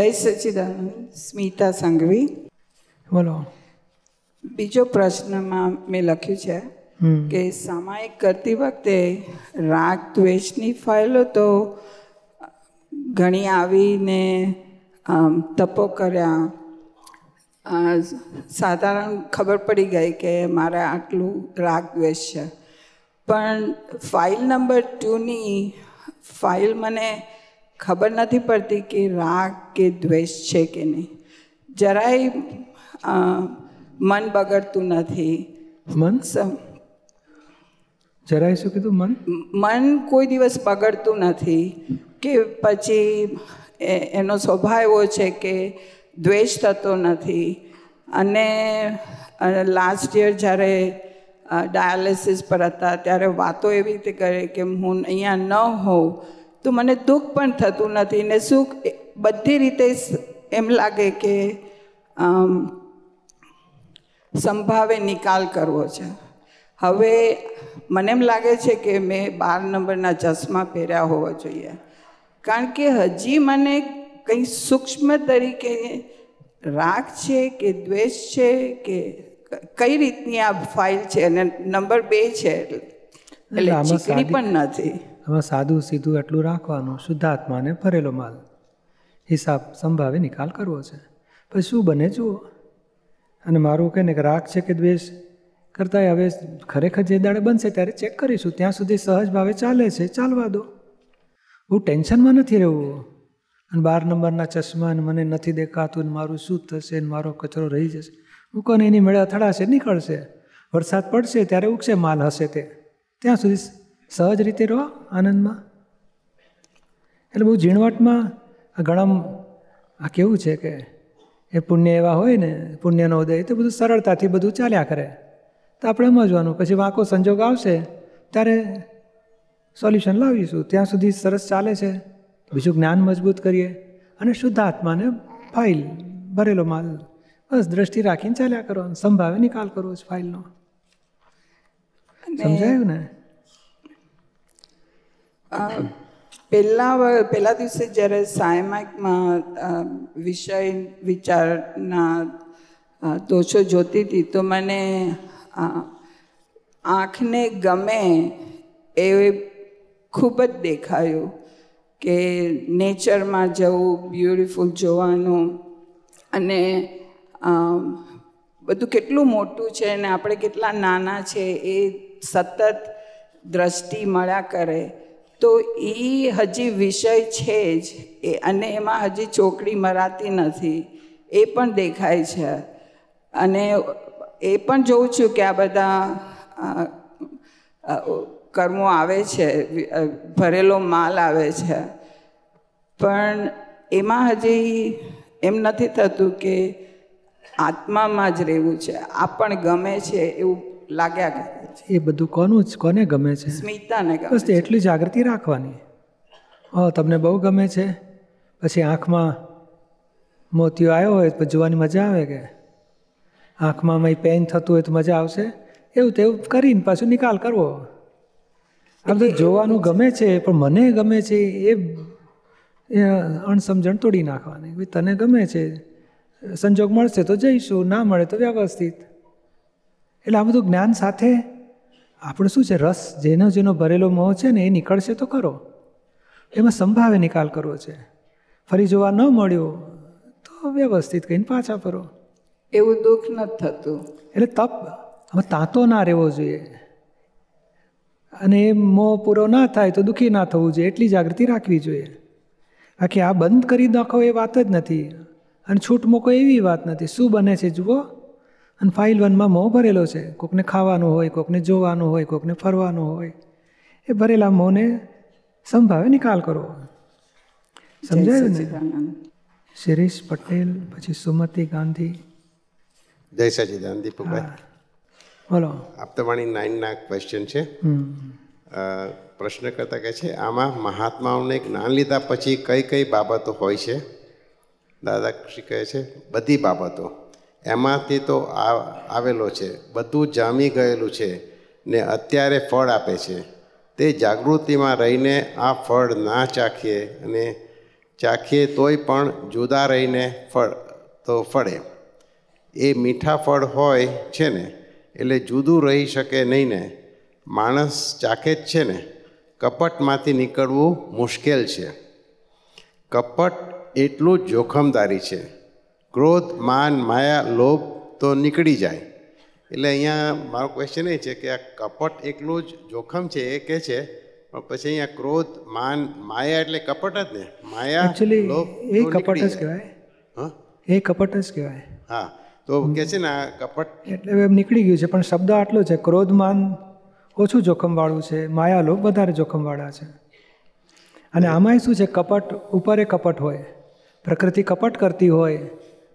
જય સચિદાનંદ સ્મિતા સંઘવી બોલો બીજો પ્રશ્નમાં મેં લખ્યું છે કે સામાયિક કરતી વખતે રાગ દ્વેષની ફાઇલો તો ઘણી આવીને તપો કર્યા સાધારણ ખબર પડી ગઈ કે મારે આટલું રાગ દ્વેષ છે પણ ફાઇલ નંબર ટુની ફાઇલ મને ખબર નથી પડતી કે રાગ કે દ્વેષ છે કે નહીં જરાય મન બગડતું નથી મન જરાય શું કીધું મન મન કોઈ દિવસ બગડતું નથી કે પછી એનો સ્વભાવ એવો છે કે દ્વેષ થતો નથી અને લાસ્ટ યર જ્યારે ડાયાલિસિસ પર હતા ત્યારે વાતો એવી રીતે કરે કે હું અહીંયા ન હોઉં તો મને દુઃખ પણ થતું નથી ને સુખ બધી રીતે એમ લાગે કે સંભાવે નિકાલ કરવો છે હવે મને એમ લાગે છે કે મેં બાર નંબરના ચશ્મા પહેર્યા હોવા જોઈએ કારણ કે હજી મને કંઈ સૂક્ષ્મ તરીકે રાગ છે કે દ્વેષ છે કે કઈ રીતની આ ફાઇલ છે અને નંબર બે છે એટલે ચીકણી પણ નથી એમાં સાદું સીધું એટલું રાખવાનું શુદ્ધાત્માને ભરેલો માલ હિસાબ સંભાવે નિકાલ કરવો છે પછી શું બને જુઓ અને મારું કહે ને કે રાગ છે કે દ્વેષ કરતાં હવે ખરેખર જે દાડે બનશે ત્યારે ચેક કરીશું ત્યાં સુધી સહજ ભાવે ચાલે છે ચાલવા દો હું ટેન્શનમાં નથી રહેવું અને બાર નંબરના ચશ્મા ને મને નથી દેખાતું ને મારું શું થશે ને મારો કચરો રહી જશે હું કોને એની મેળે અથડાશે નીકળશે વરસાદ પડશે ત્યારે ઉગશે માલ હશે તે ત્યાં સુધી સહજ રીતે રહો આનંદમાં એટલે બહુ ઝીણવટમાં આ ઘણા આ કેવું છે કે એ પુણ્ય એવા હોય ને પુણ્યનો ઉદય તો બધું સરળતાથી બધું ચાલ્યા કરે તો આપણે સમજવાનું પછી વાંકો સંજોગ આવશે ત્યારે સોલ્યુશન લાવીશું ત્યાં સુધી સરસ ચાલે છે બીજું જ્ઞાન મજબૂત કરીએ અને શુદ્ધ આત્માને ફાઇલ ભરેલો માલ બસ દ્રષ્ટિ રાખીને ચાલ્યા કરો સંભાવે નિકાલ કરવો છે ફાઇલનો સમજાયું ને પહેલાં પહેલા દિવસે જ્યારે સાયમાઇકમાં વિષય વિચારના દોષો જોતી હતી તો મને આંખને ગમે એ ખૂબ જ દેખાયું કે નેચરમાં જવું બ્યુટિફુલ જોવાનું અને બધું કેટલું મોટું છે અને આપણે કેટલા નાના છે એ સતત દ્રષ્ટિ મળ્યા કરે તો એ હજી વિષય છે જ એ અને એમાં હજી ચોકડી મરાતી નથી એ પણ દેખાય છે અને એ પણ જોઉં છું કે આ બધા કર્મો આવે છે ભરેલો માલ આવે છે પણ એમાં હજી એમ નથી થતું કે આત્મામાં જ રહેવું છે આ પણ ગમે છે એવું લાગ્યા કે એ બધું કોનું જ કોને ગમે છે સ્મિતાને ગમે એટલી જાગૃતિ રાખવાની હા તમને બહુ ગમે છે પછી આંખમાં મોતિયો આવ્યો હોય તો જોવાની મજા આવે કે આંખમાં મય પેન થતું હોય તો મજા આવશે એવું તેવું કરીને પાછું નિકાલ કરવો આ તો જોવાનું ગમે છે પણ મને ગમે છે એ અણસમજણ તોડી નાખવાની તને ગમે છે સંજોગ મળશે તો જઈશું ના મળે તો વ્યવસ્થિત એટલે આ બધું જ્ઞાન સાથે આપણે શું છે રસ જેનો જેનો ભરેલો મોહ છે ને એ નીકળશે તો કરો એમાં સંભાવે નિકાલ કરવો છે ફરી જોવા ન મળ્યું તો વ્યવસ્થિત કહીને પાછા ફરો એવું દુઃખ નથી થતું એટલે તપ આમાં તાંતો ના રહેવો જોઈએ અને એ મોહ પૂરો ના થાય તો દુઃખી ના થવું જોઈએ એટલી જાગૃતિ રાખવી જોઈએ બાકી આ બંધ કરી નાખો એ વાત જ નથી અને છૂટ મૂકો એવી વાત નથી શું બને છે જુઓ અને ફાઇલ વનમાં મોં ભરેલો છે કોકને ખાવાનું હોય કોકને જોવાનું હોય કોકને ફરવાનું હોય એ ભરેલા મોંને સંભાવે નિકાલ કરવો સમજાયું ને શિરીષ પટેલ પછી સુમતી ગાંધી જય સચિદાન દીપકભાઈ બોલો આપતાવાણી નાઇનના ક્વેશ્ચન છે પ્રશ્ન કરતા કહે છે આમાં મહાત્માઓને જ્ઞાન લીધા પછી કઈ કઈ બાબતો હોય છે દાદા શ્રી કહે છે બધી બાબતો એમાંથી તો આવેલો છે બધું જામી ગયેલું છે ને અત્યારે ફળ આપે છે તે જાગૃતિમાં રહીને આ ફળ ના ચાખીએ અને ચાખીએ તોય પણ જુદા રહીને ફળ તો ફળે એ મીઠા ફળ હોય છે ને એટલે જુદું રહી શકે નહીં ને માણસ ચાખે જ છે ને કપટમાંથી નીકળવું મુશ્કેલ છે કપટ એટલું જ જોખમદારી છે ક્રોધ માન માયા લોભ તો નીકળી જાય એટલે અહીંયા મારો ક્વેશ્ચન એ છે કે આ કપટ એકલું જ જોખમ છે એ કહે છે પણ પછી અહીંયા ક્રોધ માન માયા એટલે કપટ જ ને માયા લોભ એ કપટ જ કહેવાય હા એ કપટ જ કહેવાય હા તો કે છે ને આ કપટ એટલે એમ નીકળી ગયું છે પણ શબ્દ આટલો છે ક્રોધ માન ઓછું જોખમવાળું છે માયા લોભ વધારે જોખમવાળા છે અને આમાંય શું છે કપટ ઉપરે કપટ હોય પ્રકૃતિ કપટ કરતી હોય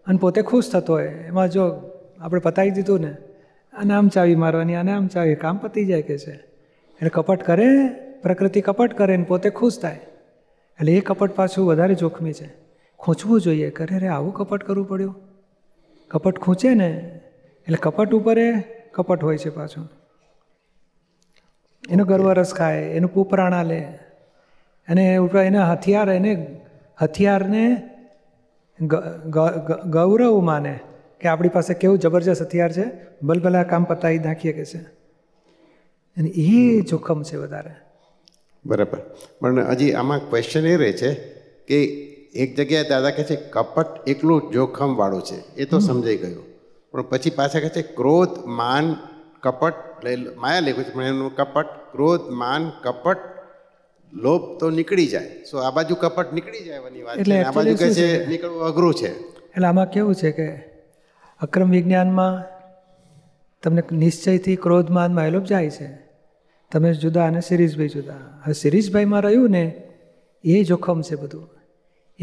અને પોતે ખુશ થતો હોય એમાં જો આપણે પતાવી દીધું ને અને આમ ચાવી મારવાની અને આમ ચાવી કામ પતી જાય કે છે એટલે કપટ કરે પ્રકૃતિ કપટ કરે ને પોતે ખુશ થાય એટલે એ કપટ પાછું વધારે જોખમી છે ખૂંચવું જોઈએ કરે રે આવું કપટ કરવું પડ્યું કપટ ખૂંચે ને એટલે કપટ ઉપર એ કપટ હોય છે પાછું એનો ગર્વરસ ખાય એનું પૂપરાણા લે અને ઉપર એના હથિયાર એને હથિયારને ગૌરવ માને કે આપણી પાસે કેવું જબરજસ્ત હથિયાર છે ભલભલા કામ પતાવી નાખીએ કે છે અને એ જોખમ છે વધારે બરાબર પણ હજી આમાં ક્વેશ્ચન એ રહે છે કે એક જગ્યાએ દાદા કહે છે કપટ એકલું જોખમવાળું છે એ તો સમજાઈ ગયું પણ પછી પાછા કહે છે ક્રોધ માન કપટ માયા લખ્યું છે પણ એનું કપટ ક્રોધ માન કપટ લોભ તો નીકળી જાય સો આ બાજુ કપટ નીકળી જવાની વાત એટલે આ બાજુ કહે છે નીકળવું અઘરું છે એટલે આમાં કેવું છે કે અક્રમ વિજ્ઞાનમાં તમને નિશ્ચયથી ક્રોધમાનમાં એલોપ જાય છે તમે જુદા અને શિરીષભાઈ જુદા હવે શિરીષભાઈમાં રહ્યું ને એ જોખમ છે બધું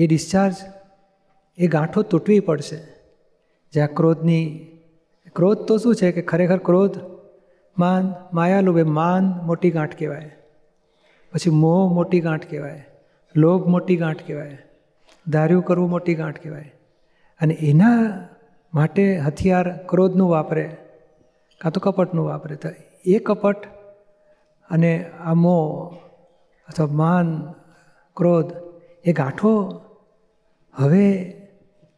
એ ડિસ્ચાર્જ એ ગાંઠો તૂટવી પડશે જ્યાં ક્રોધની ક્રોધ તો શું છે કે ખરેખર ક્રોધ માન માયાલુભે માન મોટી ગાંઠ કહેવાય પછી મોહ મોટી ગાંઠ કહેવાય લોભ મોટી ગાંઠ કહેવાય ધાર્યું કરવું મોટી ગાંઠ કહેવાય અને એના માટે હથિયાર ક્રોધનું વાપરે કાં તો કપટનું વાપરે તો એ કપટ અને આ મોહ અથવા માન ક્રોધ એ ગાંઠો હવે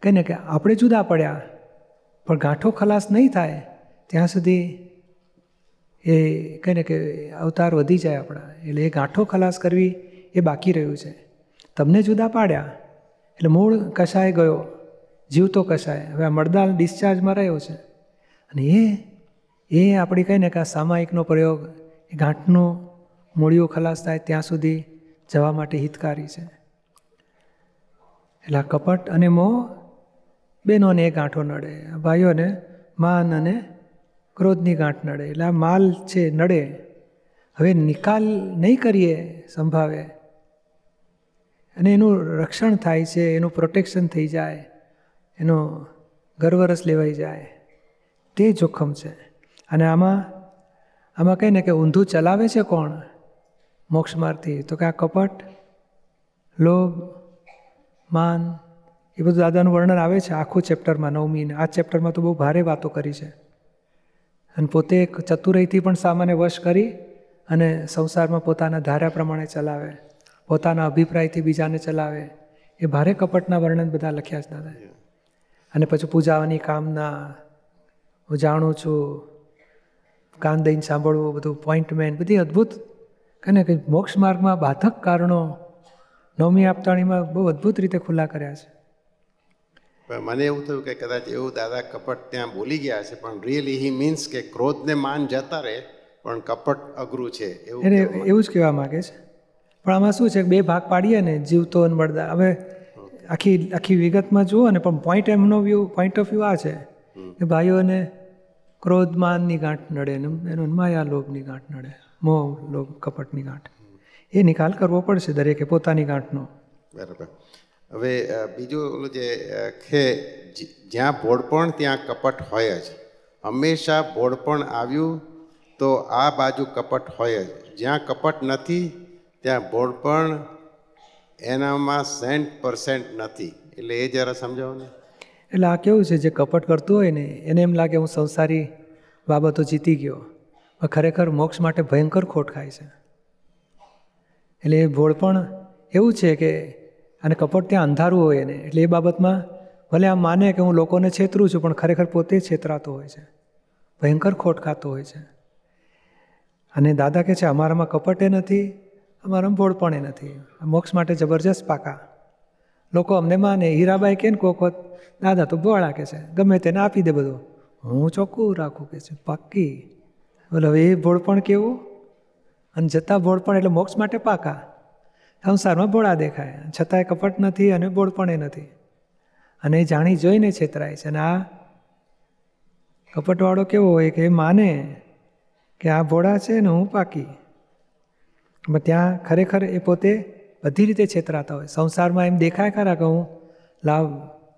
કહે ને કે આપણે જુદા પડ્યા પણ ગાંઠો ખલાસ નહીં થાય ત્યાં સુધી એ કહીને કે અવતાર વધી જાય આપણા એટલે એ ગાંઠો ખલાસ કરવી એ બાકી રહ્યું છે તમને જુદા પાડ્યા એટલે મૂળ કશાય ગયો જીવતો કશાય હવે આ મળદાલ ડિસ્ચાર્જમાં રહ્યો છે અને એ એ આપણી કહીને કે આ સામાયિકનો પ્રયોગ એ ગાંઠનો મૂળિયો ખલાસ થાય ત્યાં સુધી જવા માટે હિતકારી છે એટલે કપટ અને મોહ બેનોને એ ગાંઠો નડે ભાઈઓને માન અને ક્રોધની ગાંઠ નડે એટલે આ માલ છે નડે હવે નિકાલ નહીં કરીએ સંભાવે અને એનું રક્ષણ થાય છે એનું પ્રોટેક્શન થઈ જાય એનો ગરવરસ લેવાઈ જાય તે જોખમ છે અને આમાં આમાં કહીને કે ઊંધું ચલાવે છે કોણ મોક્ષ મારથી તો કે આ કપટ લોભ માન એ બધું દાદાનું વર્ણન આવે છે આખું ચેપ્ટરમાં નવમીને આ ચેપ્ટરમાં તો બહુ ભારે વાતો કરી છે અને પોતે એક ચતુરાઈથી પણ સામાન્ય વશ કરી અને સંસારમાં પોતાના ધાર્યા પ્રમાણે ચલાવે પોતાના અભિપ્રાયથી બીજાને ચલાવે એ ભારે કપટના વર્ણન બધા લખ્યા છે દાદા અને પછી પૂજાવાની કામના હું જાણું છું કાન દઈને સાંભળવું બધું પોઈન્ટમેન્ટ બધી અદ્ભુત કહે કે મોક્ષ માર્ગમાં બાધક કારણો નવમી આપતાણીમાં બહુ અદ્ભુત રીતે ખુલ્લા કર્યા છે પણ મને એવું થયું કે કદાચ એવું દાદા કપટ ત્યાં બોલી ગયા છે પણ રિયલી હી મીન્સ કે ક્રોધને માન જતા રહે પણ કપટ અઘરું છે એવું એવું જ કહેવા માગે છે પણ આમાં શું છે બે ભાગ પાડીએ ને જીવતો અને બળદા હવે આખી આખી વિગતમાં જુઓ ને પણ પોઈન્ટ એમનો વ્યૂ પોઈન્ટ ઓફ વ્યૂ આ છે કે ભાઈઓને ક્રોધ માનની ગાંઠ નડે ને એનો માયા લોભની ગાંઠ નડે મોહ લોભ કપટની ગાંઠ એ નિકાલ કરવો પડશે દરેકે પોતાની ગાંઠનો બરાબર હવે બીજું જે કે જ્યાં ભોળપણ ત્યાં કપટ હોય જ હંમેશા ભોળપણ આવ્યું તો આ બાજુ કપટ હોય જ જ્યાં કપટ નથી ત્યાં ભોળપણ એનામાં સેન્ટ પરસેન્ટ નથી એટલે એ જરા સમજાવો ને એટલે આ કેવું છે જે કપટ કરતું હોય ને એને એમ લાગે હું સંસારી બાબતો જીતી ગયો પણ ખરેખર મોક્ષ માટે ભયંકર ખોટ ખાય છે એટલે એ ભોળપણ એવું છે કે અને કપટ ત્યાં અંધારું હોય એને એટલે એ બાબતમાં ભલે આમ માને કે હું લોકોને છેતરું છું પણ ખરેખર પોતે છેતરાતો હોય છે ભયંકર ખોટ ખાતો હોય છે અને દાદા કહે છે અમારામાં કપટે નથી અમારામાં ભોળપણે નથી મોક્ષ માટે જબરજસ્ત પાકા લોકો અમને માને હીરાબાઈ કે ને કોક વખત દાદા તો બોળા કે છે ગમે તેને આપી દે બધું હું ચોખ્ખું રાખું કે છે પાક્કી બોલો હવે એ ભોળપણ કેવું અને જતાં ભોળપણ એટલે મોક્ષ માટે પાકા સંસારમાં ભોળા દેખાય છતાંય કપટ નથી અને બોળપણે નથી અને એ જાણી જોઈને છેતરાય છે અને આ કપટવાળો કેવો હોય કે એ માને કે આ ભોળા છે ને હું પાકી ત્યાં ખરેખર એ પોતે બધી રીતે છેતરાતા હોય સંસારમાં એમ દેખાય ખરા કે હું લાવ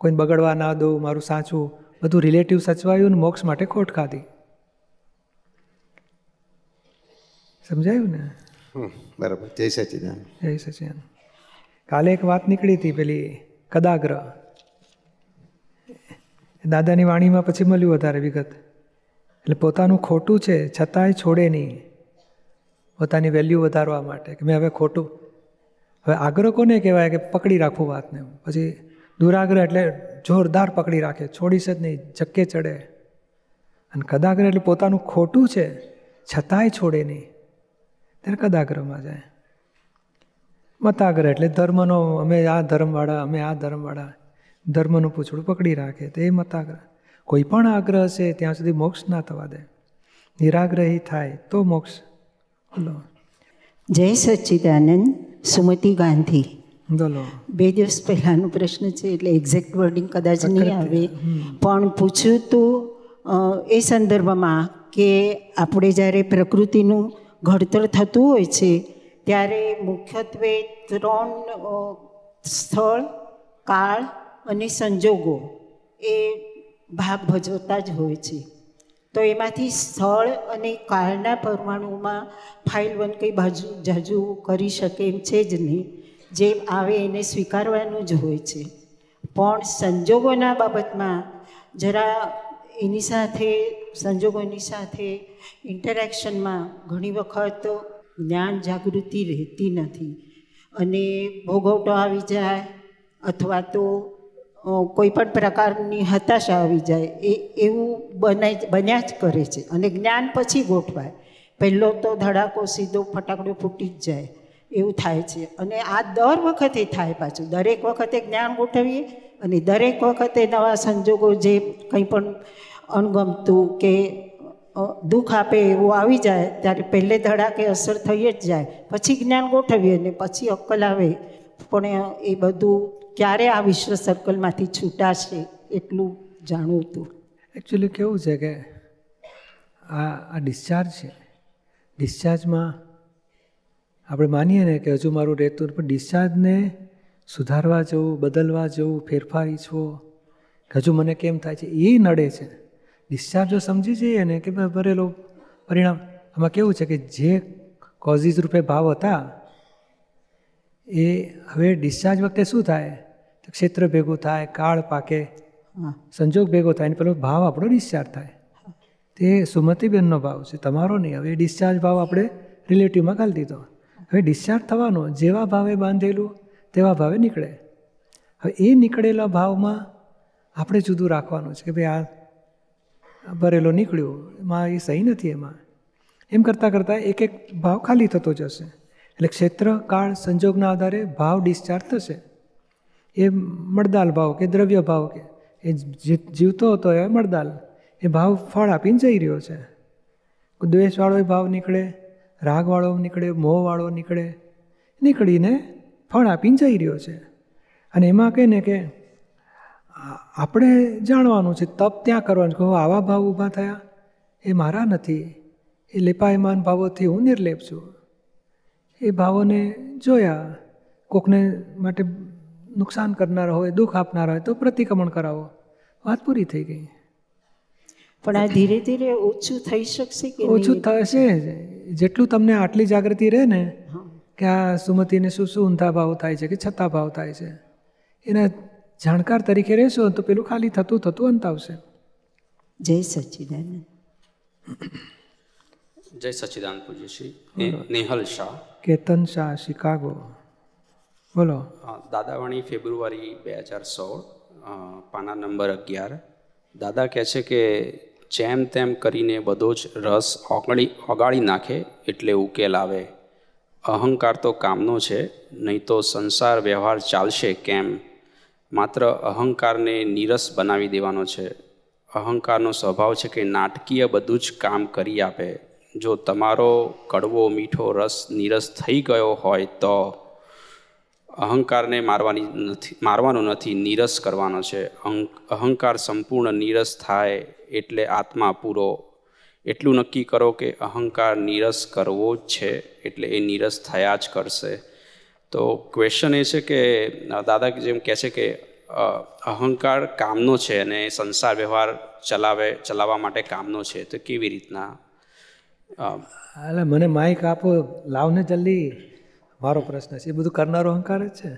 કોઈને બગડવા ના દઉં મારું સાચું બધું રિલેટિવ સચવાયું ને મોક્ષ માટે ખોટ ખાધી સમજાયું ને બરાબર જય સચિદાન જય સચિદાન કાલે એક વાત નીકળી હતી પેલી કદાગ્ર દાદાની વાણીમાં પછી મળ્યું વધારે વિગત એટલે પોતાનું ખોટું છે છતાંય છોડે નહીં પોતાની વેલ્યુ વધારવા માટે કે મેં હવે ખોટું હવે આગ્રહ કોને કહેવાય કે પકડી રાખવું વાતને પછી દુરાગ્રહ એટલે જોરદાર પકડી રાખે છોડીશ જ નહીં જક્કે ચડે અને કદાગ્રહ એટલે પોતાનું ખોટું છે છતાંય છોડે નહીં ત્યારે કદાગ્રહમાં જાય મતાગ્રહ એટલે ધર્મનો અમે આ ધર્મવાળા અમે આ ધર્મવાળા ધર્મનું પૂછડું પકડી રાખે તો એ મતાગ્રહ કોઈ પણ આગ્રહ છે ત્યાં સુધી મોક્ષ ના થવા દે નિરાગ્રહી થાય તો મોક્ષ બોલો જય સચ્ચિદાનંદ સુમતિ ગાંધી બોલો બે દિવસ પહેલાંનો પ્રશ્ન છે એટલે એક્ઝેક્ટ વર્ડિંગ કદાચ નહીં આવે પણ પૂછ્યું તો એ સંદર્ભમાં કે આપણે જ્યારે પ્રકૃતિનું ઘડતર થતું હોય છે ત્યારે મુખ્યત્વે ત્રણ સ્થળ કાળ અને સંજોગો એ ભાગ ભજવતા જ હોય છે તો એમાંથી સ્થળ અને કાળના પરમાણુમાં ફાઇલ વન કંઈ બાજુ જાજુ કરી શકે એમ છે જ નહીં જે આવે એને સ્વીકારવાનું જ હોય છે પણ સંજોગોના બાબતમાં જરા એની સાથે સંજોગોની સાથે ઇન્ટરેક્શનમાં ઘણી વખત જ્ઞાન જાગૃતિ રહેતી નથી અને ભોગવટો આવી જાય અથવા તો કોઈ પણ પ્રકારની હતાશા આવી જાય એ એવું બને બન્યા જ કરે છે અને જ્ઞાન પછી ગોઠવાય પહેલો તો ધડાકો સીધો ફટાકડો ફૂટી જ જાય એવું થાય છે અને આ દર વખતે થાય પાછું દરેક વખતે જ્ઞાન ગોઠવીએ અને દરેક વખતે નવા સંજોગો જે કંઈ પણ અનગમતું કે દુઃખ આપે એવું આવી જાય ત્યારે પહેલે ધડાકે અસર થઈ જ જાય પછી જ્ઞાન ગોઠવીએ ને પછી અક્કલ આવે પણ એ બધું ક્યારે આ વિશ્વ સર્કલમાંથી છૂટાશે એટલું જાણવું હતું એકચ્યુઅલી કેવું છે કે આ આ ડિસ્ચાર્જ છે ડિસ્ચાર્જમાં આપણે માનીએ ને કે હજુ મારું રહેતું પણ ડિસ્ચાર્જને સુધારવા જવું બદલવા જવું ફેરફારી છો હજુ મને કેમ થાય છે એ નડે છે ડિસ્ચાર્જ જો સમજી જઈએ ને કે ભરેલો પરિણામ આમાં કેવું છે કે જે કોઝિસ રૂપે ભાવ હતા એ હવે ડિસ્ચાર્જ વખતે શું થાય તો ક્ષેત્ર ભેગું થાય કાળ પાકે સંજોગ ભેગો થાય અને પેલો ભાવ આપણો ડિસ્ચાર્જ થાય તે સુમતીબેનનો ભાવ છે તમારો નહીં હવે ડિસ્ચાર્જ ભાવ આપણે રિલેટિવમાં ગાલી દીધો હવે ડિસ્ચાર્જ થવાનો જેવા ભાવે બાંધેલું તેવા ભાવે નીકળે હવે એ નીકળેલા ભાવમાં આપણે જુદું રાખવાનું છે કે ભાઈ આ ભરેલો નીકળ્યો એમાં એ સહી નથી એમાં એમ કરતાં કરતાં એક એક ભાવ ખાલી થતો જશે એટલે ક્ષેત્ર કાળ સંજોગના આધારે ભાવ ડિસ્ચાર્જ થશે એ મળદાલ ભાવ કે દ્રવ્ય ભાવ કે એ જીવતો હતો એ મળદાલ એ ભાવ ફળ આપીને જઈ રહ્યો છે દ્વેષવાળો ભાવ નીકળે રાગવાળો નીકળે મોહવાળો નીકળે નીકળીને ફળ આપીને જઈ રહ્યો છે અને એમાં કહે ને કે આપણે જાણવાનું છે તપ ત્યાં કરવાનું છે આવા ભાવ ઊભા થયા એ મારા નથી એ લેપાયમાન ભાવોથી હું નિર્લેપ છું એ ભાવોને જોયા કોકને માટે નુકસાન કરનાર હોય દુઃખ આપનાર હોય તો પ્રતિક્રમણ કરાવો વાત પૂરી થઈ ગઈ પણ આ ધીરે ધીરે ઓછું થઈ શકશે કે ઓછું થશે જેટલું તમને આટલી જાગૃતિ રહે ને કે આ સુમતીને શું શું ઊંધા ભાવ થાય છે કે છતાં ભાવ થાય છે એના જાણકાર તરીકે રહેશો તો પેલું ખાલી થતું થતું અંત આવશે જય સચ્ચિદાનંદ જય સચ્ચિદાનંદ પૂજ્યશ્રી નેહલ શાહ કેતન શાહ શિકાગો બોલો દાદાવાણી ફેબ્રુઆરી બે હજાર સોળ પાના નંબર અગિયાર દાદા કહે છે કે જેમ તેમ કરીને બધો જ રસ ઓગળી ઓગાળી નાખે એટલે ઉકેલ આવે અહંકાર તો કામનો છે નહીં તો સંસાર વ્યવહાર ચાલશે કેમ માત્ર અહંકારને નીરસ બનાવી દેવાનો છે અહંકારનો સ્વભાવ છે કે નાટકીય બધું જ કામ કરી આપે જો તમારો કડવો મીઠો રસ નીરસ થઈ ગયો હોય તો અહંકારને મારવાની નથી મારવાનો નથી નીરસ કરવાનો છે અહંકાર સંપૂર્ણ નીરસ થાય એટલે આત્મા પૂરો એટલું નક્કી કરો કે અહંકાર નીરસ કરવો જ છે એટલે એ નીરસ થયા જ કરશે તો ક્વેશ્ચન એ છે કે દાદા જેમ કહે છે કે અહંકાર કામનો છે અને સંસાર વ્યવહાર ચલાવે ચલાવવા માટે કામનો છે તો કેવી રીતના એટલે મને માઇક આપો લાવને જલ્દી મારો પ્રશ્ન છે એ બધું કરનારો અહંકાર જ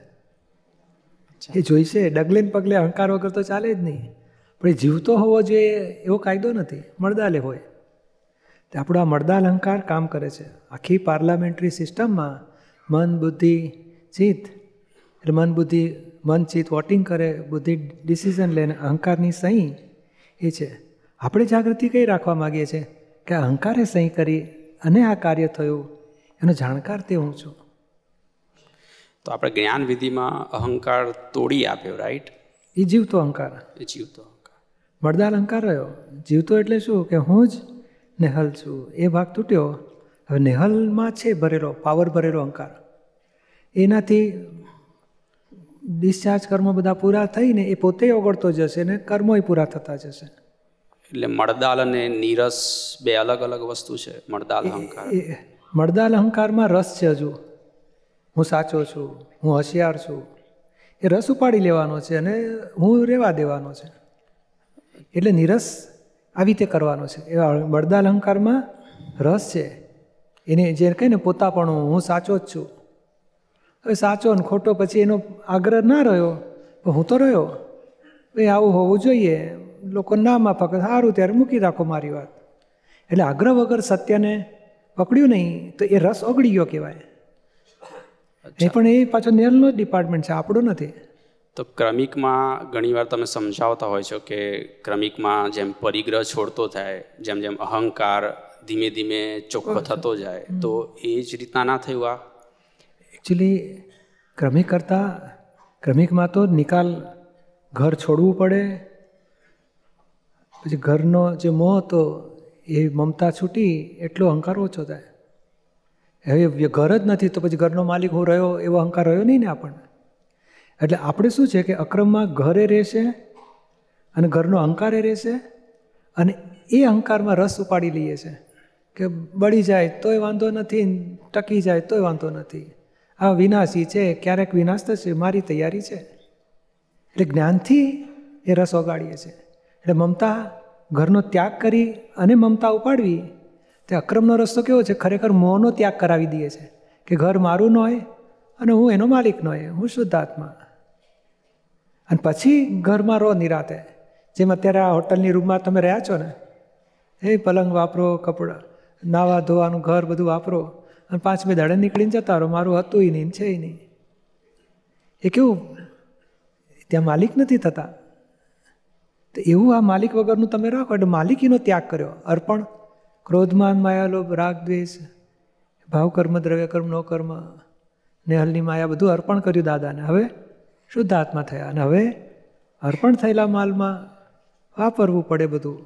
છે એ જોઈશે ડગલે પગલે અહંકાર વગર તો ચાલે જ નહીં પણ એ જીવતો હોવો જોઈએ એવો કાયદો નથી મળદાલે હોય આપણો આ મળદાલ અહંકાર કામ કરે છે આખી પાર્લામેન્ટરી સિસ્ટમમાં મન બુદ્ધિ ચિત્ત એટલે મન બુદ્ધિ મન ચિત્ત વોટિંગ કરે બુદ્ધિ ડિસિઝન લે અહંકારની સહી એ છે આપણે જાગૃતિ કઈ રાખવા માગીએ છીએ કે અહંકારે સહી કરી અને આ કાર્ય થયું એનો જાણકાર તે હું છું તો આપણે જ્ઞાન વિધિમાં અહંકાર તોડી આપ્યો રાઈટ એ જીવતો અહંકાર એ જીવતો અહંકાર મળદાર અહંકાર રહ્યો જીવતો એટલે શું કે હું જ નેહલ છું એ ભાગ તૂટ્યો હવે નેહલમાં છે ભરેલો પાવર ભરેલો અહંકાર એનાથી ડિસ્ચાર્જ કર્મો બધા પૂરા થઈને એ પોતે ઓગળતો જશે ને કર્મોય પૂરા થતા જશે એટલે મળદાલ અને નીરસ બે અલગ અલગ વસ્તુ છે મળદાલ અહંકાર મળદાલ અહંકારમાં રસ છે હજુ હું સાચો છું હું હોશિયાર છું એ રસ ઉપાડી લેવાનો છે અને હું રહેવા દેવાનો છે એટલે નીરસ આવી રીતે કરવાનો છે એ મળદાલ અહંકારમાં રસ છે એને જે કહે ને પોતાપણું હું સાચો જ છું હવે સાચો ને ખોટો પછી એનો આગ્રહ ના રહ્યો પણ હું તો રહ્યો એ આવું હોવું જોઈએ લોકો ના માફક સારું ત્યારે મૂકી રાખો મારી વાત એટલે આગ્રહ વગર સત્યને પકડ્યું નહીં તો એ રસ ઓગળી ગયો કહેવાય એ પણ એ પાછો નેરનો ડિપાર્ટમેન્ટ છે આપણો નથી તો ક્રમિકમાં ઘણીવાર તમે સમજાવતા હોય છો કે ક્રમિકમાં જેમ પરિગ્રહ છોડતો થાય જેમ જેમ અહંકાર ધીમે ધીમે ચોખ્ખો થતો જાય તો એ જ રીતના ના થયું આ એકચ્યુઅલી ક્રમિક કરતાં ક્રમિકમાં તો નિકાલ ઘર છોડવું પડે પછી ઘરનો જે મોહ હતો એ મમતા છૂટી એટલો અહંકાર ઓછો થાય હવે ઘર જ નથી તો પછી ઘરનો માલિક હું રહ્યો એવો અહંકાર રહ્યો નહીં ને આપણને એટલે આપણે શું છે કે અક્રમમાં ઘરે રહેશે અને ઘરનો અહંકાર એ રહેશે અને એ અહંકારમાં રસ ઉપાડી લઈએ છે કે બળી જાય તોય વાંધો નથી ટકી જાય તોય વાંધો નથી આ વિનાશી છે ક્યારેક વિનાશ થશે મારી તૈયારી છે એટલે જ્ઞાનથી એ રસ ઓગાડીએ છીએ એટલે મમતા ઘરનો ત્યાગ કરી અને મમતા ઉપાડવી તે અક્રમનો રસ્તો કેવો છે ખરેખર મોહનો ત્યાગ કરાવી દઈએ છે કે ઘર મારું ન હોય અને હું એનો માલિક ન હોય હું શુદ્ધાત્મા અને પછી ઘરમાં રહો નિરાતે જેમ અત્યારે આ હોટલની રૂમમાં તમે રહ્યા છો ને એ પલંગ વાપરો કપડાં નાવા ધોવાનું ઘર બધું વાપરો અને પાંચ બે દાડે નીકળીને જતા રહો મારું હતું ય નહીં છે નહીં એ કેવું ત્યાં માલિક નથી થતા તો એવું આ માલિક વગરનું તમે રાખો એટલે માલિકીનો ત્યાગ કર્યો અર્પણ ક્રોધમાન માયાલોભ રાગ દ્વેષ ભાવ કર્મ દ્રવ્ય કર્મ નો કર્મ નેહલની માયા બધું અર્પણ કર્યું દાદાને હવે શુદ્ધ આત્મા થયા અને હવે અર્પણ થયેલા માલમાં વાપરવું પડે બધું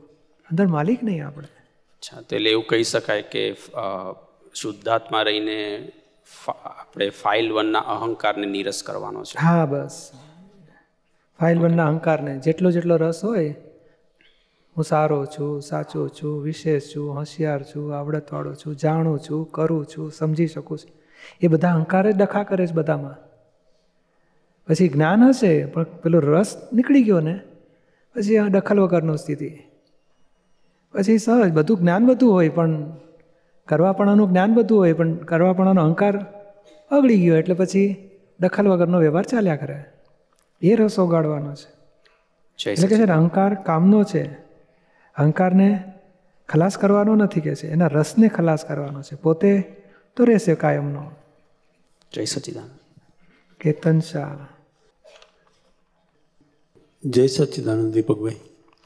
અંદર માલિક નહીં આપણે અચ્છા તો એટલે એવું કહી શકાય કે શુદ્ધાત્મા રહીને આપણે ફાઇલ વનના અહંકારને નિરસ કરવાનો છે હા બસ ફાઇલ વનના અહંકારને જેટલો જેટલો રસ હોય હું સારો છું સાચો છું વિશેષ છું હોશિયાર છું આવડતવાળો છું જાણું છું કરું છું સમજી શકું છું એ બધા અહંકાર જ ડખા કરે છે બધામાં પછી જ્ઞાન હશે પણ પેલો રસ નીકળી ગયો ને પછી આ દખલ વગરનો સ્થિતિ પછી સહજ બધું જ્ઞાન બધું હોય પણ કરવાપણાનું જ્ઞાન બધું હોય પણ કરવાપણાનો અહંકાર અગળી ગયો એટલે પછી દખલ વગરનો વ્યવહાર ચાલ્યા કરે એ રસ ઓગાડવાનો છે એટલે કે છે ને અહંકાર કામનો છે અહંકારને ખલાસ કરવાનો નથી કે છે એના રસને ખલાસ કરવાનો છે પોતે તો રહેશે કાયમનો જય સચિદાન કેતન શાહ જય સચિદાનંદ દીપકભાઈ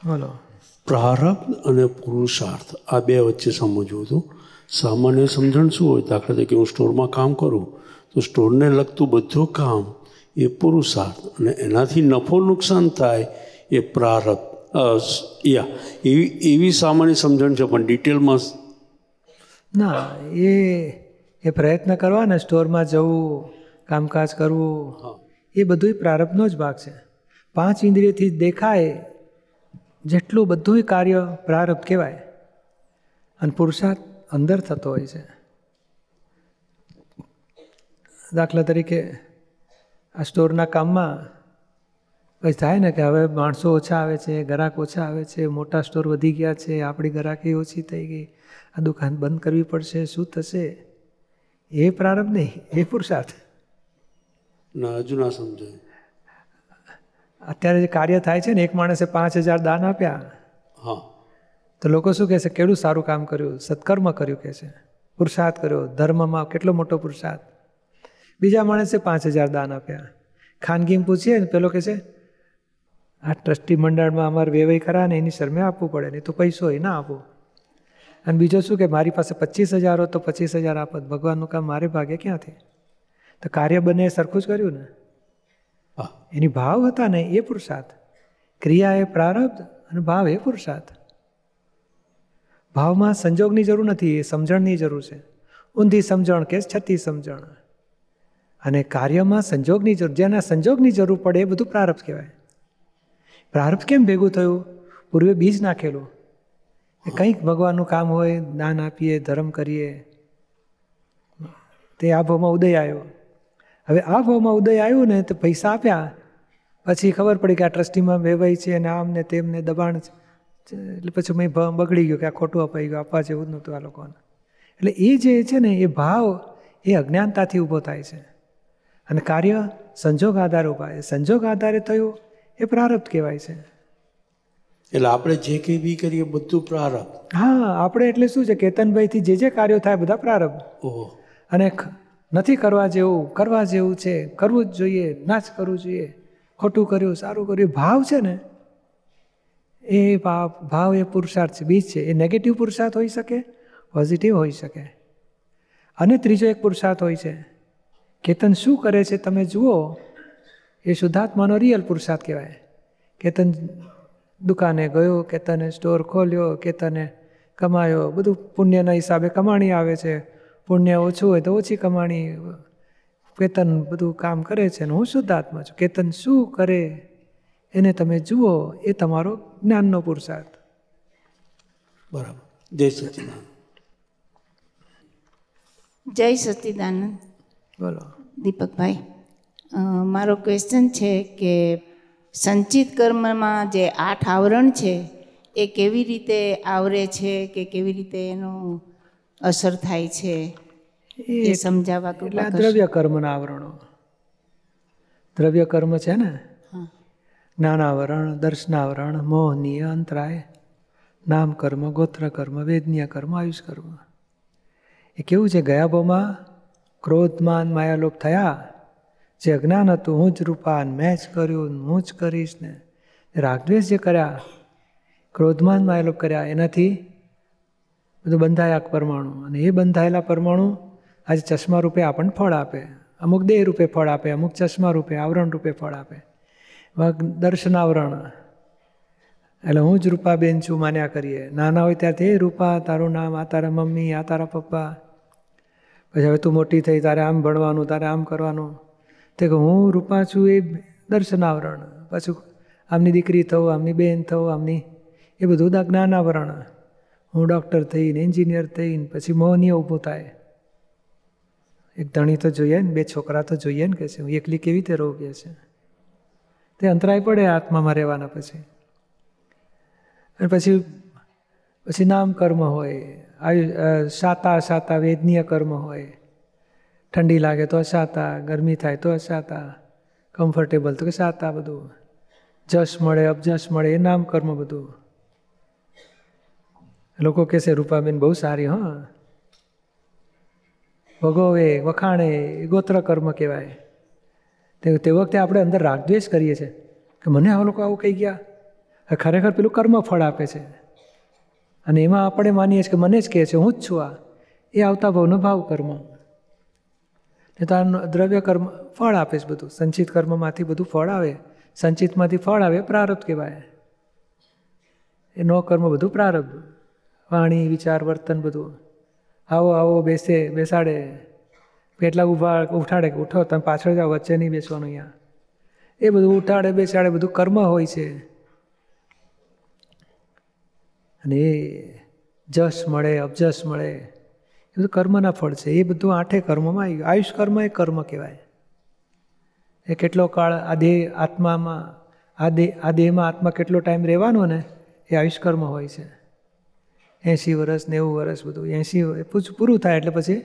બોલો પ્રારબ્ધ અને પુરુષાર્થ આ બે વચ્ચે સમજવું હતું સામાન્ય સમજણ શું હોય દાખલા તરીકે હું સ્ટોરમાં કામ કરું તો સ્ટોરને લગતું બધું કામ એ પુરુષાર્થ અને એનાથી નફો નુકસાન થાય એ પ્રારબ્ધ યા એવી એવી સામાન્ય સમજણ છે પણ ડિટેલમાં ના એ એ પ્રયત્ન કરવા ને સ્ટોરમાં જવું કામકાજ કરવું એ બધું પ્રારંભનો જ ભાગ છે પાંચ ઇન્દ્રિયથી દેખાય જેટલું બધું કાર્ય પ્રારંભ કહેવાય અને પુરુષાર્થ અંદર થતો હોય છે દાખલા તરીકે આ સ્ટોરના કામમાં પછી થાય ને કે હવે માણસો ઓછા આવે છે ગ્રાહક ઓછા આવે છે મોટા સ્ટોર વધી ગયા છે આપણી ગ્રાહકી ઓછી થઈ ગઈ આ દુકાન બંધ કરવી પડશે શું થશે એ પ્રારંભ નહીં એ પુરુષાર્થ ના હજુ ના સમજાય અત્યારે જે કાર્ય થાય છે ને એક માણસે પાંચ હજાર દાન આપ્યા હા તો લોકો શું કહેશે છે સારું કામ કર્યું સત્કર્મ કર્યું કહેશે છે પુરુષાર્થ કર્યો ધર્મમાં કેટલો મોટો પુરુષાર્થ બીજા માણસે પાંચ હજાર દાન આપ્યા ખાનગીમ પૂછીએ ને પેલો કહે છે આ ટ્રસ્ટી મંડળમાં અમારે વેવય ખરા ને એની શરમે આપવું પડે નહીં તો પૈસો એ ના આપો અને બીજો શું કે મારી પાસે પચીસ હજાર હોત તો પચીસ હજાર આપત ભગવાનનું કામ મારે ભાગે ક્યાંથી તો કાર્ય બંને સરખું જ કર્યું ને એની ભાવ હતા ને એ પુરુષાર્થ ક્રિયા એ પ્રારબ્ધ અને ભાવ એ પુરુષાર્થ ભાવમાં સંજોગની જરૂર નથી એ સમજણની જરૂર છે ઊંધી સમજણ કે છતી સમજણ અને કાર્યમાં સંજોગની જરૂર જેના સંજોગની જરૂર પડે એ બધું પ્રારબ્ધ કહેવાય પ્રારબ્ધ કેમ ભેગું થયું પૂર્વે બીજ નાખેલું એ કંઈક ભગવાનનું કામ હોય દાન આપીએ ધર્મ કરીએ તે આ ભાવમાં ઉદય આવ્યો હવે આ ભાવમાં ઉદય આવ્યું ને તો પૈસા આપ્યા પછી ખબર પડી કે આ ટ્રસ્ટીમાં વેવાય છે અને આમને તેમને દબાણ છે એટલે પછી મેં ભાવ બગડી ગયો કે આ ખોટું અપાઈ ગયું આપવા જેવું જ નહોતું આ લોકોને એટલે એ જે છે ને એ ભાવ એ અજ્ઞાનતાથી ઊભો થાય છે અને કાર્ય સંજોગ આધારે ઊભા સંજોગ આધારે થયું એ પ્રારબ્ધ કહેવાય છે એટલે આપણે જે કંઈ બી કરીએ બધું પ્રારબ્ધ હા આપણે એટલે શું છે કેતનભાઈથી જે જે કાર્યો થાય બધા પ્રારબ્ધ ઓહો અને નથી કરવા જેવું કરવા જેવું છે કરવું જ જોઈએ ના જ કરવું જોઈએ ખોટું કર્યું સારું કર્યું ભાવ છે ને એ ભાવ ભાવ એ પુરુષાર્થ છે બીજ છે એ નેગેટિવ પુરુષાર્થ હોઈ શકે પોઝિટિવ હોઈ શકે અને ત્રીજો એક પુરુષાર્થ હોય છે કેતન શું કરે છે તમે જુઓ એ શુદ્ધાત્માનો રિયલ પુરુષાર્થ કહેવાય કેતન દુકાને ગયો કેતને સ્ટોર ખોલ્યો કેતને કમાયો બધું પુણ્યના હિસાબે કમાણી આવે છે પુણ્ય ઓછું હોય તો ઓછી કમાણી કેતન બધું કામ કરે છે ને હું શુદ્ધાત્મા છું કેતન શું કરે એને તમે જુઓ એ તમારો જ્ઞાનનો પુરુષાર્થ બરાબર જય સચિદાનંદ જય સચિદાનંદ બોલો દીપકભાઈ મારો ક્વેશ્ચન છે કે સંચિત કર્મમાં જે આઠ આવરણ છે એ કેવી રીતે આવરે છે કે કેવી રીતે એનો અસર થાય છે એ સમજાવવા દ્રવ્ય કર્મના આવરણો દ્રવ્ય કર્મ છે ને જ્ઞાનાવરણ દર્શનાવરણ મોહનીય અંતરાય નામ કર્મ ગોત્ર કર્મ વેદનીય કર્મ આયુષ કર્મ એ કેવું છે ગયા ભાવમાં ક્રોધમાન માયાલોપ થયા જે અજ્ઞાન હતું હું જ રૂપાન મેં જ કર્યું હું જ કરીશ ને રાગદ્વેષ જે કર્યા ક્રોધમાન માયાલોપ કર્યા એનાથી બધું બંધાયા પરમાણુ અને એ બંધાયેલા પરમાણુ આજે ચશ્મા રૂપે આપણને ફળ આપે અમુક દેહ રૂપે ફળ આપે અમુક ચશ્મા રૂપે આવરણ રૂપે ફળ આપે દર્શનાવરણ એટલે હું જ રૂપાબેન છું માન્યા કરીએ નાના હોય ત્યારથી એ રૂપા તારું નામ આ તારા મમ્મી આ તારા પપ્પા પછી હવે તું મોટી થઈ તારે આમ ભણવાનું તારે આમ કરવાનું તે કે હું રૂપા છું એ દર્શનાવરણ પાછું આમની દીકરી થવું આમની બેન થવું આમની એ બધું જ્ઞાનાવરણ હું ડૉક્ટર થઈને એન્જિનિયર થઈને પછી મોહનીય ઊભો થાય એક ધણી તો જોઈએ ને બે છોકરા તો જોઈએ ને કે છે હું એકલી કેવી રીતે રહું કે છે તે અંતરાય પડે આત્મામાં રહેવાના પછી અને પછી પછી નામ કર્મ હોય આયુ સાતા સાતા વેદનીય કર્મ હોય ઠંડી લાગે તો અસાતા ગરમી થાય તો અસાતા કમ્ફર્ટેબલ તો કે સાતા બધું જશ મળે અબજશ મળે એ નામ કર્મ બધું લોકો કહેશે રૂપાબેન બહુ સારી હા ભગવે વખાણે ગોત્ર કર્મ કહેવાય તે તે વખતે આપણે અંદર રાગદ્વેષ કરીએ છીએ કે મને આ લોકો આવું કહી ગયા ખરેખર પેલું કર્મ ફળ આપે છે અને એમાં આપણે માનીએ છીએ કે મને જ કહે છે હું જ છું આ એ આવતા ભાવનો ભાવ કર્મ ને તો આ દ્રવ્ય કર્મ ફળ આપે છે બધું સંચિત કર્મમાંથી બધું ફળ આવે સંચિતમાંથી ફળ આવે પ્રારબ્ધ કહેવાય એ નો કર્મ બધું પ્રારબ્ધ વાણી વિચાર વર્તન બધું આવો આવો બેસે બેસાડે કેટલા ઉભા ઉઠાડે કે ઉઠો તમે પાછળ જાઓ વચ્ચે નહીં બેસવાનું અહીંયા એ બધું ઉઠાડે બેસાડે બધું કર્મ હોય છે અને એ જશ મળે અબજશ મળે એ બધું કર્મના ફળ છે એ બધું આઠે કર્મમાં આવી ગયું આયુષ કર્મ એ કર્મ કહેવાય એ કેટલો કાળ આ દેહ આત્મામાં આ દેહ આ દેહમાં આત્મા કેટલો ટાઈમ રહેવાનો ને એ આયુષ કર્મ હોય છે એંસી વર્ષ નેવું વર્ષ બધું એંશી પૂરું થાય એટલે પછી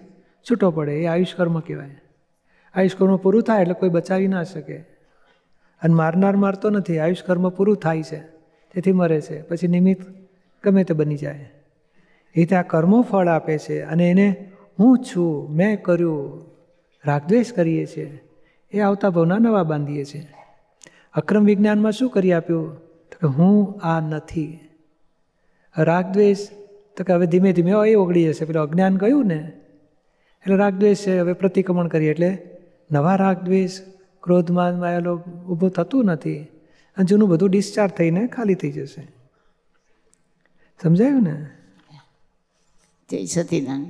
છૂટો પડે એ આયુષ્કર્મ કહેવાય આયુષ્કર્મ પૂરું થાય એટલે કોઈ બચાવી ના શકે અને મારનાર મારતો નથી આયુષ્કર્મ પૂરું થાય છે તેથી મરે છે પછી નિમિત્ત ગમે તે બની જાય એ રીતે આ કર્મો ફળ આપે છે અને એને હું છું મેં કર્યું રાગદ્વેષ કરીએ છીએ એ આવતા ભવના નવા બાંધીએ છીએ અક્રમ વિજ્ઞાનમાં શું કરી આપ્યું તો કે હું આ નથી રાગદ્વેષ તો કે હવે ધીમે ધીમે એ ઓગળી જશે પેલું અજ્ઞાન કહ્યું ને એટલે રાગદ્વેષ છે હવે પ્રતિક્રમણ કરીએ એટલે નવા રાગદ્વેષ ક્રોધમાન માયાલો ઊભો થતું નથી અને જૂનું બધું ડિસ્ચાર્જ થઈને ખાલી થઈ જશે સમજાયું ને જય સતીદાન